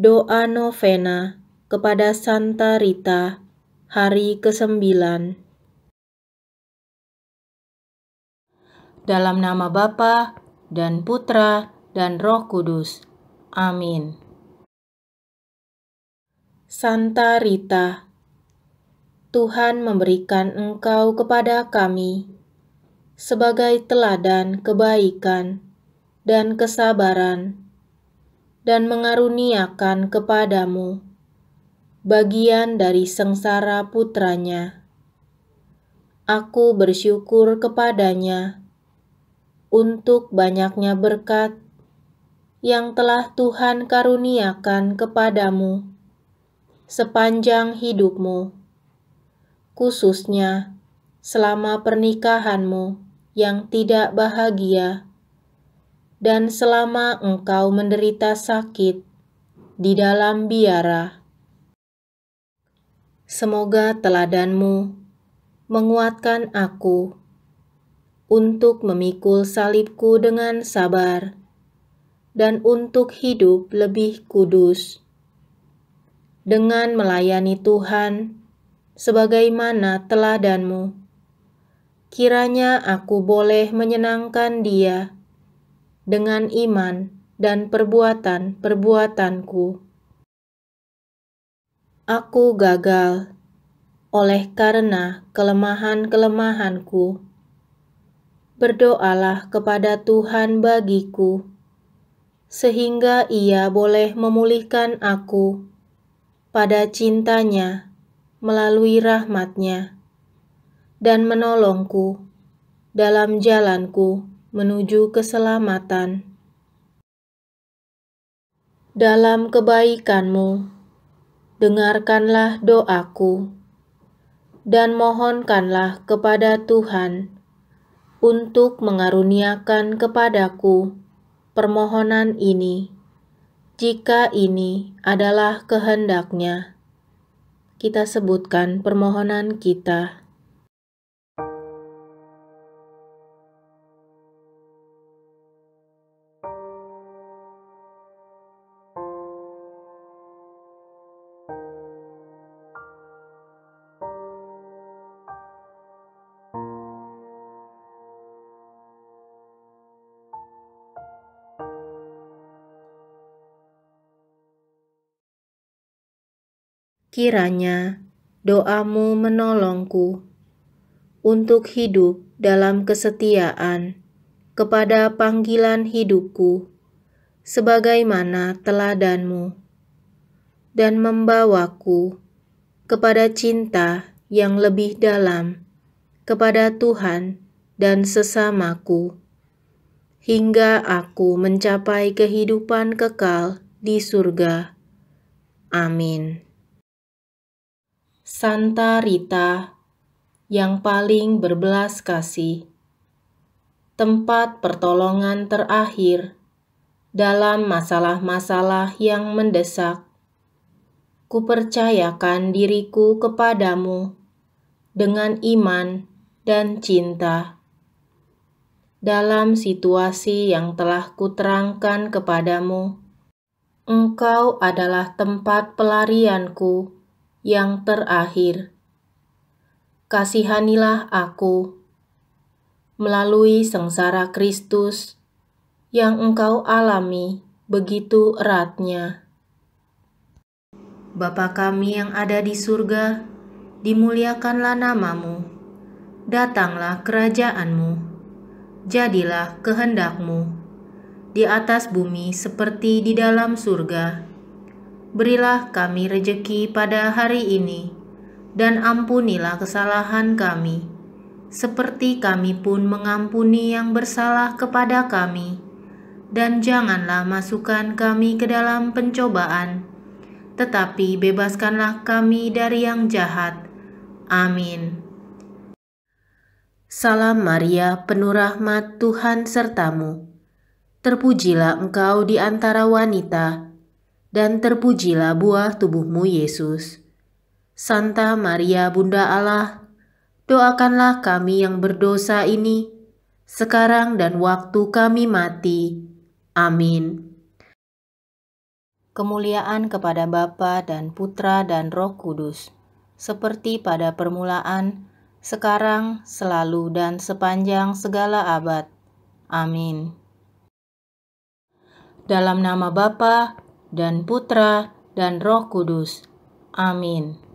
Doa Novena kepada Santa Rita, hari ke-9. Dalam nama Bapa dan Putra dan Roh Kudus. Amin. Santa Rita, Tuhan memberikan engkau kepada kami sebagai teladan kebaikan dan kesabaran dan mengaruniakan kepadamu bagian dari sengsara putranya. Aku bersyukur kepadanya untuk banyaknya berkat yang telah Tuhan karuniakan kepadamu sepanjang hidupmu, khususnya selama pernikahanmu yang tidak bahagia dan selama engkau menderita sakit di dalam biara. Semoga teladanmu menguatkan aku untuk memikul salibku dengan sabar dan untuk hidup lebih kudus dengan melayani Tuhan sebagaimana teladanmu. Kiranya aku boleh menyenangkan dia dengan iman dan perbuatan-perbuatanku. Aku gagal oleh karena kelemahan-kelemahanku. Berdoalah kepada Tuhan bagiku, sehingga Ia boleh memulihkan aku pada cintanya melalui rahmatnya dan menolongku dalam jalanku menuju keselamatan. Dalam kebaikanmu, dengarkanlah doaku dan mohonkanlah kepada Tuhan untuk mengaruniakan kepadaku permohonan ini, jika ini adalah kehendaknya. Kita sebutkan permohonan kita. kiranya doamu menolongku untuk hidup dalam kesetiaan kepada panggilan hidupku sebagaimana teladanmu dan membawaku kepada cinta yang lebih dalam kepada Tuhan dan sesamaku hingga aku mencapai kehidupan kekal di surga. Amin. Santa Rita yang paling berbelas kasih, tempat pertolongan terakhir dalam masalah-masalah yang mendesak. Kupercayakan diriku kepadamu dengan iman dan cinta. Dalam situasi yang telah kuterangkan kepadamu, Engkau adalah tempat pelarianku yang terakhir. Kasihanilah aku melalui sengsara Kristus yang engkau alami begitu eratnya. Bapa kami yang ada di surga, dimuliakanlah namamu, datanglah kerajaanmu, jadilah kehendakmu, di atas bumi seperti di dalam surga. Berilah kami rejeki pada hari ini, dan ampunilah kesalahan kami, seperti kami pun mengampuni yang bersalah kepada kami. Dan janganlah masukkan kami ke dalam pencobaan, tetapi bebaskanlah kami dari yang jahat. Amin. Salam Maria, penuh rahmat Tuhan sertamu. Terpujilah engkau di antara wanita, dan terpujilah buah tubuhmu Yesus. Santa Maria Bunda Allah, doakanlah kami yang berdosa ini, sekarang dan waktu kami mati. Amin. Kemuliaan kepada Bapa dan Putra dan Roh Kudus, seperti pada permulaan, sekarang, selalu, dan sepanjang segala abad. Amin. Dalam nama Bapa dan Putra, dan Roh Kudus. Amin.